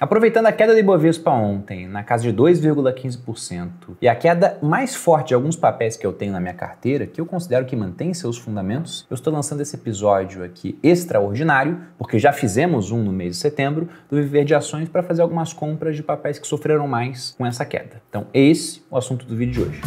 Aproveitando a queda do Ibovespa ontem, na casa de 2,15%, e a queda mais forte de alguns papéis que eu tenho na minha carteira, que eu considero que mantém seus fundamentos, eu estou lançando esse episódio aqui extraordinário, porque já fizemos um no mês de setembro, do Viver de Ações para fazer algumas compras de papéis que sofreram mais com essa queda. Então, esse é o assunto do vídeo de hoje.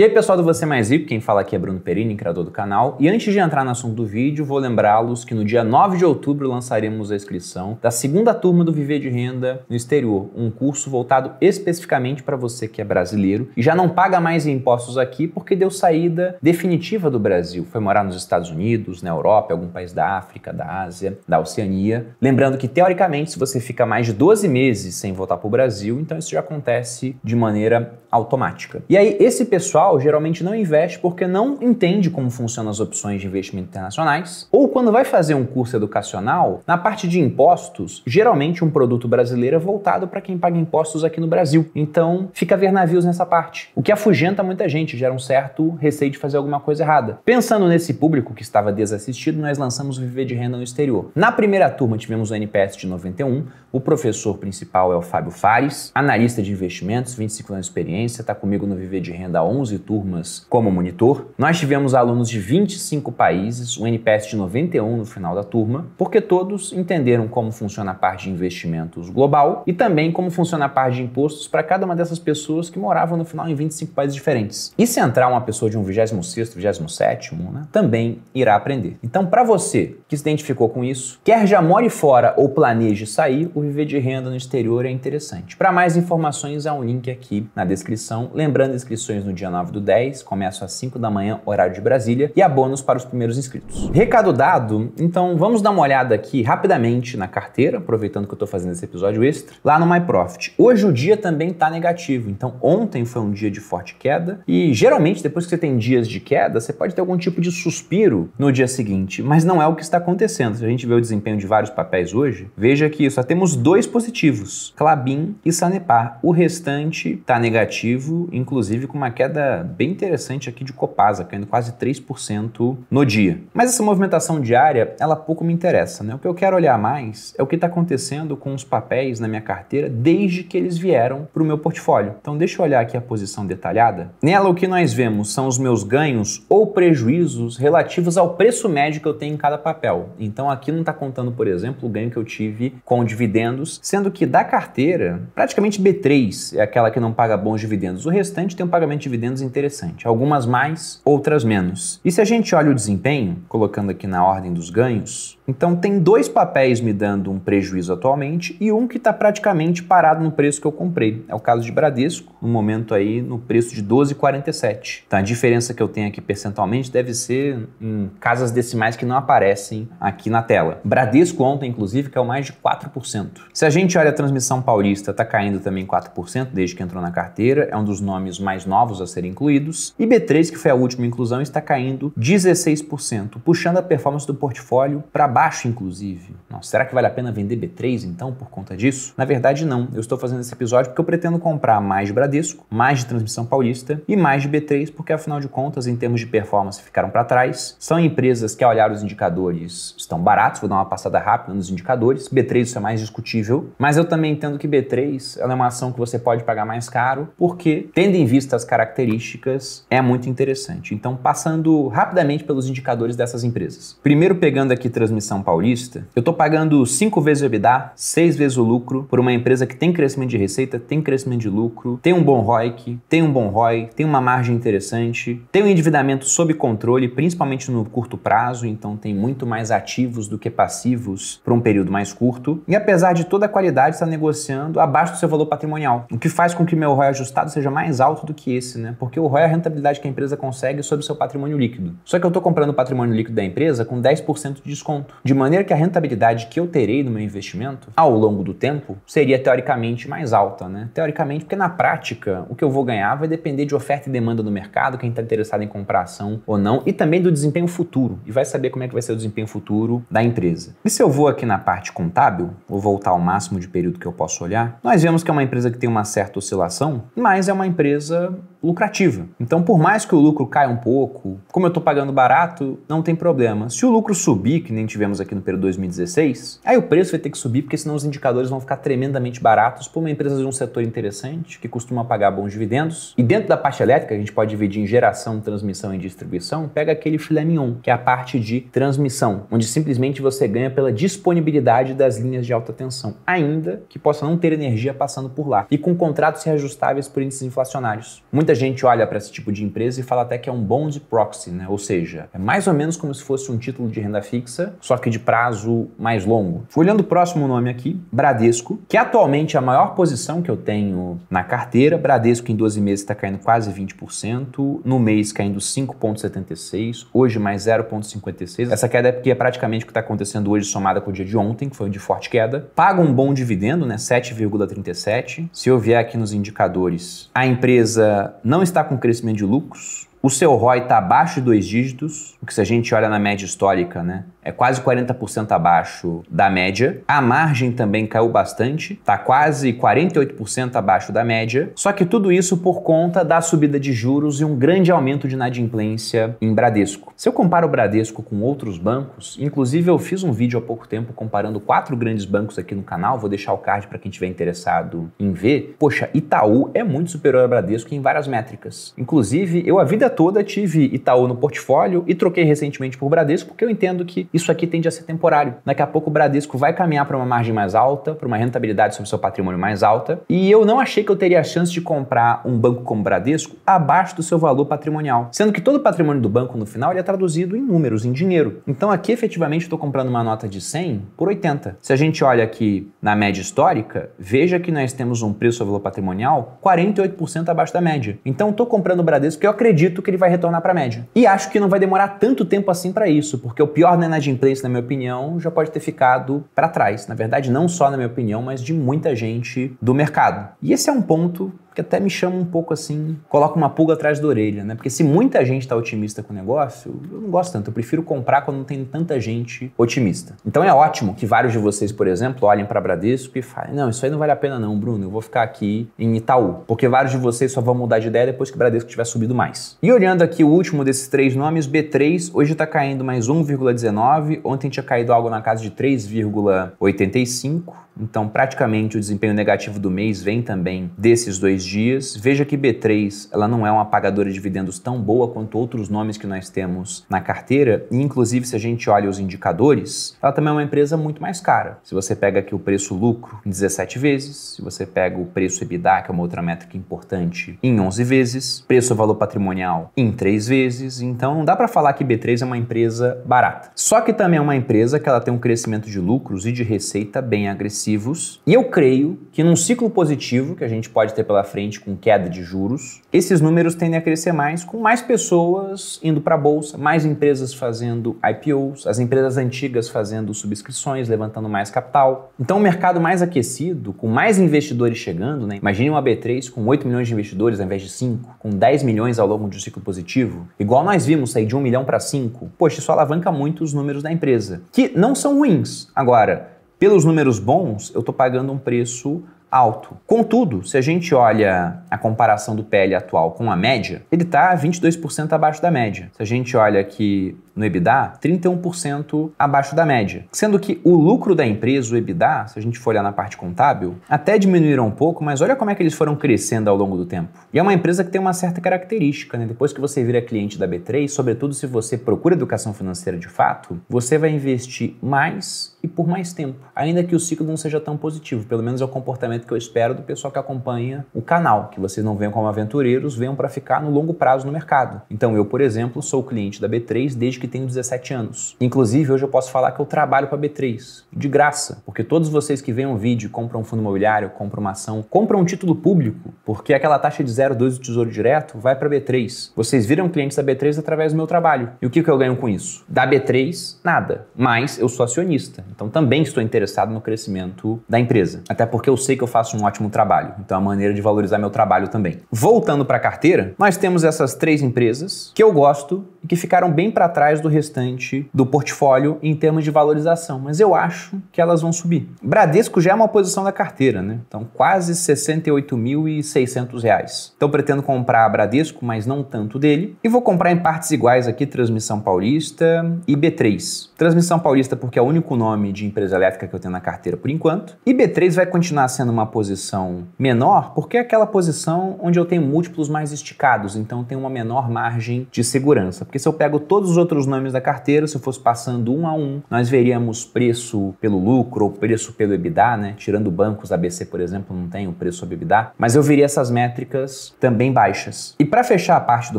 E aí, pessoal do Você Mais Rico, quem fala aqui é Bruno Perini, criador do canal. E antes de entrar no assunto do vídeo, vou lembrá-los que no dia 9 de outubro lançaremos a inscrição da segunda turma do Viver de Renda no Exterior, um curso voltado especificamente para você que é brasileiro e já não paga mais impostos aqui porque deu saída definitiva do Brasil. Foi morar nos Estados Unidos, na Europa, algum país da África, da Ásia, da Oceania. Lembrando que, teoricamente, se você fica mais de 12 meses sem voltar para o Brasil, então isso já acontece de maneira automática. E aí, esse pessoal geralmente não investe porque não entende como funcionam as opções de investimento internacionais, ou quando vai fazer um curso educacional, na parte de impostos, geralmente um produto brasileiro é voltado para quem paga impostos aqui no Brasil. Então, fica a ver navios nessa parte, o que afugenta muita gente, gera um certo receio de fazer alguma coisa errada. Pensando nesse público que estava desassistido, nós lançamos o Viver de Renda no Exterior. Na primeira turma tivemos o NPS de 91, o professor principal é o Fábio Fares, analista de investimentos, 25 anos de experiência, está comigo no Viver de Renda há 11 alunos e turmas como monitor. Nós tivemos alunos de 25 países, um NPS de 91 no final da turma, porque todos entenderam como funciona a parte de investimentos global e também como funciona a parte de impostos para cada uma dessas pessoas que moravam no final em 25 países diferentes. E se entrar uma pessoa de um 26º, 27º, né, também irá aprender. Então, para você que se identificou com isso, quer já more fora ou planeje sair, o viver de renda no exterior é interessante. Para mais informações, há um link aqui na descrição. Lembrando, inscrições no dia 9 9 do 10, começa às 5 da manhã, horário de Brasília, e há bônus para os primeiros inscritos. Recado dado, então vamos dar uma olhada aqui rapidamente na carteira, aproveitando que eu estou fazendo esse episódio extra, lá no MyProfit. Hoje o dia também está negativo, então ontem foi um dia de forte queda, e geralmente depois que você tem dias de queda, você pode ter algum tipo de suspiro no dia seguinte, mas não é o que está acontecendo. Se a gente vê o desempenho de vários papéis hoje, veja que só temos dois positivos, Clabin e Sanepar. O restante está negativo, inclusive com uma queda bem interessante aqui de Copasa, caindo quase 3% no dia. Mas essa movimentação diária, ela pouco me interessa, né? O que eu quero olhar mais é o que está acontecendo com os papéis na minha carteira desde que eles vieram para o meu portfólio. Então deixa eu olhar aqui a posição detalhada. Nela o que nós vemos são os meus ganhos ou prejuízos relativos ao preço médio que eu tenho em cada papel. Então aqui não está contando, por exemplo, o ganho que eu tive com dividendos, sendo que da carteira, praticamente B3 é aquela que não paga bons dividendos. O restante tem um pagamento de dividendos menos interessante, algumas mais, outras menos. E se a gente olha o desempenho, colocando aqui na ordem dos ganhos, então tem dois papéis me dando um prejuízo atualmente e um que está praticamente parado no preço que eu comprei. É o caso de Bradesco, no momento aí no preço de 12,47. Então a diferença que eu tenho aqui percentualmente deve ser em casas decimais que não aparecem aqui na tela. Bradesco ontem, inclusive, caiu mais de 4%. Se a gente olha a transmissão paulista, está caindo também 4% desde que entrou na carteira, é um dos nomes mais novos a serem incluídos. E B3, que foi a última inclusão, está caindo 16%, puxando a performance do portfólio para baixo baixo, inclusive. será que vale a pena vender B3 então por conta disso? Na verdade, não. Eu estou fazendo esse episódio porque eu pretendo comprar mais de Bradesco, mais de Transmissão Paulista e mais de B3, porque afinal de contas, em termos de performance, ficaram para trás. São empresas que, ao olhar os indicadores, estão baratos. Vou dar uma passada rápida nos indicadores. B3 isso é mais discutível, mas eu também entendo que B3 é uma ação que você pode pagar mais caro, porque, tendo em vista as características, é muito interessante. Então, passando rapidamente pelos indicadores dessas empresas. Primeiro, pegando aqui transmissão são Paulista, eu estou pagando cinco vezes o EBITDA, seis vezes o lucro por uma empresa que tem crescimento de receita, tem crescimento de lucro, tem um bom ROIC, tem um bom ROI, tem uma margem interessante, tem um endividamento sob controle, principalmente no curto prazo, então tem muito mais ativos do que passivos para um período mais curto. E apesar de toda a qualidade, está negociando abaixo do seu valor patrimonial, o que faz com que meu ROI ajustado seja mais alto do que esse, né? Porque o ROI é a rentabilidade que a empresa consegue sobre o seu patrimônio líquido. Só que eu estou comprando o patrimônio líquido da empresa com 10% de desconto de maneira que a rentabilidade que eu terei no meu investimento ao longo do tempo seria teoricamente mais alta, né? Teoricamente, porque na prática o que eu vou ganhar vai depender de oferta e demanda do mercado, quem está interessado em comprar ação ou não, e também do desempenho futuro. E vai saber como é que vai ser o desempenho futuro da empresa. E se eu vou aqui na parte contábil, vou voltar ao máximo de período que eu posso olhar, nós vemos que é uma empresa que tem uma certa oscilação, mas é uma empresa lucrativa. Então, por mais que o lucro caia um pouco, como eu estou pagando barato, não tem problema. Se o lucro subir, que nem tivemos aqui no período 2016, aí o preço vai ter que subir, porque senão os indicadores vão ficar tremendamente baratos para uma empresa de um setor interessante, que costuma pagar bons dividendos. E dentro da parte elétrica, a gente pode dividir em geração, transmissão e distribuição, pega aquele filé mignon, que é a parte de transmissão, onde simplesmente você ganha pela disponibilidade das linhas de alta tensão, ainda que possa não ter energia passando por lá, e com contratos reajustáveis por índices inflacionários. Muita Muita gente olha para esse tipo de empresa e fala até que é um bond proxy, né? ou seja, é mais ou menos como se fosse um título de renda fixa, só que de prazo mais longo. Fui olhando o próximo nome aqui, Bradesco, que atualmente é a maior posição que eu tenho na carteira. Bradesco em 12 meses está caindo quase 20%, no mês caindo 5,76%, hoje mais 0,56%. Essa queda é porque é praticamente o que está acontecendo hoje somada com o dia de ontem, que foi um de forte queda. Paga um bom dividendo, né? 7,37%. Se eu vier aqui nos indicadores, a empresa não está com crescimento de lucros, o seu ROI está abaixo de dois dígitos, o que se a gente olha na média histórica, né, é quase 40% abaixo da média. A margem também caiu bastante, está quase 48% abaixo da média. Só que tudo isso por conta da subida de juros e um grande aumento de inadimplência em Bradesco. Se eu comparo o Bradesco com outros bancos, inclusive eu fiz um vídeo há pouco tempo comparando quatro grandes bancos aqui no canal, vou deixar o card para quem tiver interessado em ver. Poxa, Itaú é muito superior a Bradesco em várias métricas. Inclusive, eu a vida toda tive Itaú no portfólio e troquei recentemente por Bradesco porque eu entendo que isso aqui tende a ser temporário. Daqui a pouco o Bradesco vai caminhar para uma margem mais alta, para uma rentabilidade sobre seu patrimônio mais alta. E eu não achei que eu teria a chance de comprar um banco como o Bradesco abaixo do seu valor patrimonial, sendo que todo o patrimônio do banco no final ele é traduzido em números, em dinheiro. Então aqui efetivamente estou comprando uma nota de 100 por 80. Se a gente olha aqui na média histórica, veja que nós temos um preço ao valor patrimonial 48% abaixo da média. Então estou comprando o Bradesco porque eu acredito que ele vai retornar para a média. E acho que não vai demorar tanto tempo assim para isso, porque o pior não é na de imprensa, na minha opinião, já pode ter ficado para trás. Na verdade, não só na minha opinião, mas de muita gente do mercado. E esse é um ponto que até me chama um pouco assim, coloca uma pulga atrás da orelha, né? Porque se muita gente está otimista com o negócio, eu não gosto tanto. Eu prefiro comprar quando não tem tanta gente otimista. Então é ótimo que vários de vocês, por exemplo, olhem para Bradesco e falem: não, isso aí não vale a pena, não, Bruno, eu vou ficar aqui em Itaú. Porque vários de vocês só vão mudar de ideia depois que o Bradesco tiver subido mais. E olhando aqui o último desses três nomes, B3, hoje está caindo mais 1,19, ontem tinha caído algo na casa de 3,85. Então, praticamente o desempenho negativo do mês vem também desses dois dias. Veja que B3 ela não é uma pagadora de dividendos tão boa quanto outros nomes que nós temos na carteira. E, inclusive, se a gente olha os indicadores, ela também é uma empresa muito mais cara. Se você pega aqui o preço-lucro em 17 vezes, se você pega o preço EBITDA, que é uma outra métrica importante, em 11 vezes, preço-valor patrimonial em 3 vezes. Então, não dá para falar que B3 é uma empresa barata. Só que também é uma empresa que ela tem um crescimento de lucros e de receita bem agressivo agressivos. E eu creio que num ciclo positivo que a gente pode ter pela frente com queda de juros, esses números tendem a crescer mais, com mais pessoas indo para a bolsa, mais empresas fazendo IPOs, as empresas antigas fazendo subscrições, levantando mais capital. Então, um mercado mais aquecido, com mais investidores chegando, né? Imagine uma B3 com 8 milhões de investidores ao invés de 5, com 10 milhões ao longo de um ciclo positivo, igual nós vimos sair de 1 milhão para 5. Poxa, isso alavanca muito os números da empresa, que não são ruins. Agora, pelos números bons, eu estou pagando um preço alto. Contudo, se a gente olha a comparação do PL atual com a média, ele está 22% abaixo da média. Se a gente olha que no EBITDA 31% abaixo da média. Sendo que o lucro da empresa, o EBITDA, se a gente for olhar na parte contábil, até diminuíram um pouco, mas olha como é que eles foram crescendo ao longo do tempo. E é uma empresa que tem uma certa característica, né? Depois que você vira cliente da B3, sobretudo se você procura educação financeira de fato, você vai investir mais e por mais tempo, ainda que o ciclo não seja tão positivo, pelo menos é o comportamento que eu espero do pessoal que acompanha o canal, que vocês não venham como aventureiros, venham para ficar no longo prazo no mercado. Então eu, por exemplo, sou cliente da B3 desde que tenho 17 anos. Inclusive, hoje eu posso falar que eu trabalho para B3, de graça, porque todos vocês que veem um vídeo, compram um fundo imobiliário, compram uma ação, compram um título público, porque aquela taxa de 0,2 do Tesouro Direto vai para B3. Vocês viram clientes da B3 através do meu trabalho. E o que, que eu ganho com isso? Da B3, nada. Mas eu sou acionista, então também estou interessado no crescimento da empresa. Até porque eu sei que eu faço um ótimo trabalho, então é uma maneira de valorizar meu trabalho também. Voltando para a carteira, nós temos essas três empresas que eu gosto e que ficaram bem para trás atrás do restante do portfólio em termos de valorização, mas eu acho que elas vão subir. Bradesco já é uma posição da carteira, né? Então, quase R$ 68.600. Então, pretendo comprar Bradesco, mas não tanto dele. E vou comprar em partes iguais aqui Transmissão Paulista e B3. Transmissão Paulista porque é o único nome de empresa elétrica que eu tenho na carteira por enquanto. E B3 vai continuar sendo uma posição menor porque é aquela posição onde eu tenho múltiplos mais esticados, então tem uma menor margem de segurança. Porque se eu pego todos os outros os nomes da carteira, se eu fosse passando um a um, nós veríamos preço pelo lucro ou preço pelo EBITDA, né? Tirando bancos, ABC, por exemplo, não tem o preço sobre EBITDA, mas eu veria essas métricas também baixas. E para fechar a parte do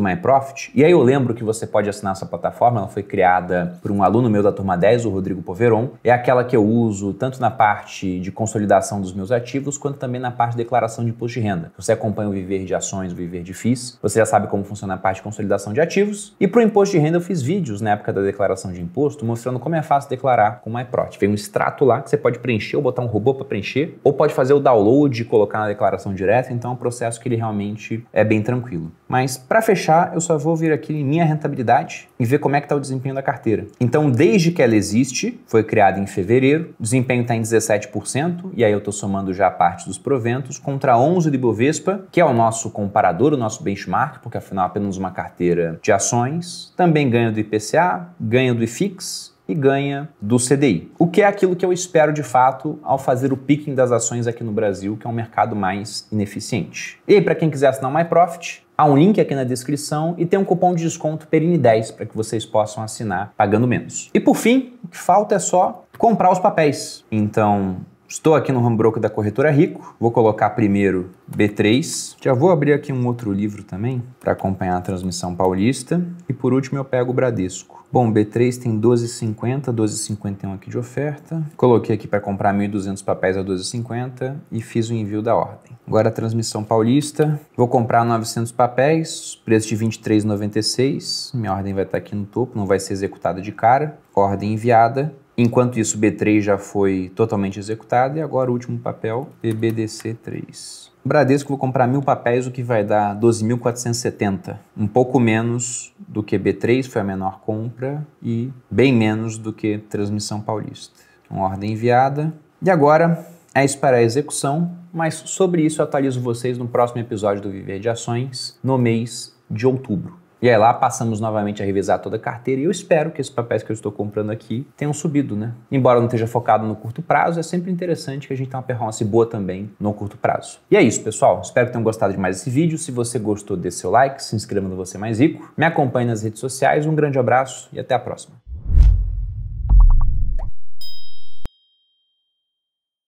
MyProfit, e aí eu lembro que você pode assinar essa plataforma, ela foi criada por um aluno meu da turma 10, o Rodrigo Poveron, é aquela que eu uso tanto na parte de consolidação dos meus ativos, quanto também na parte de declaração de imposto de renda. Você acompanha o viver de ações, o viver de FIIs, você já sabe como funciona a parte de consolidação de ativos, e para o imposto de renda eu fiz vídeos vídeos na época da declaração de imposto mostrando como é fácil declarar com o MyProt. Vem um extrato lá que você pode preencher ou botar um robô para preencher, ou pode fazer o download e colocar na declaração direta, então é um processo que ele realmente é bem tranquilo. Mas para fechar, eu só vou vir aqui em minha rentabilidade e ver como é que está o desempenho da carteira. Então, desde que ela existe, foi criada em fevereiro, o desempenho está em 17%, e aí eu estou somando já a parte dos proventos, contra 11% de Bovespa que é o nosso comparador, o nosso benchmark, porque afinal é apenas uma carteira de ações. Também ganho do IPC IPCA, ganha do IFIX e ganha do CDI. O que é aquilo que eu espero de fato ao fazer o picking das ações aqui no Brasil, que é um mercado mais ineficiente. E para quem quiser assinar o MyProfit, há um link aqui na descrição e tem um cupom de desconto Perini 10 para que vocês possam assinar pagando menos. E por fim, o que falta é só comprar os papéis. Então, Estou aqui no home broker da corretora Rico. Vou colocar primeiro B3. Já vou abrir aqui um outro livro também para acompanhar a transmissão paulista. E por último eu pego o Bradesco. Bom, B3 tem 12,50, 12,51 aqui de oferta. Coloquei aqui para comprar 1.200 papéis a 12,50 e fiz o envio da ordem. Agora a transmissão paulista. Vou comprar 900 papéis, preço de 23,96. Minha ordem vai estar tá aqui no topo, não vai ser executada de cara. Ordem enviada Enquanto isso, B3 já foi totalmente executado e agora o último papel, BBDC3. Bradesco, vou comprar mil papéis, o que vai dar 12.470. Um pouco menos do que B3, foi a menor compra, e bem menos do que Transmissão Paulista. Uma ordem enviada. E agora é esperar a execução, mas sobre isso eu atualizo vocês no próximo episódio do Viver de Ações, no mês de outubro. E aí lá passamos novamente a revisar toda a carteira e eu espero que esses papéis que eu estou comprando aqui tenham subido, né? Embora não esteja focado no curto prazo, é sempre interessante que a gente tenha uma performance boa também no curto prazo. E é isso, pessoal. Espero que tenham gostado de mais esse vídeo. Se você gostou, dê seu like, se inscreva no Você Mais Rico, me acompanhe nas redes sociais. Um grande abraço e até a próxima.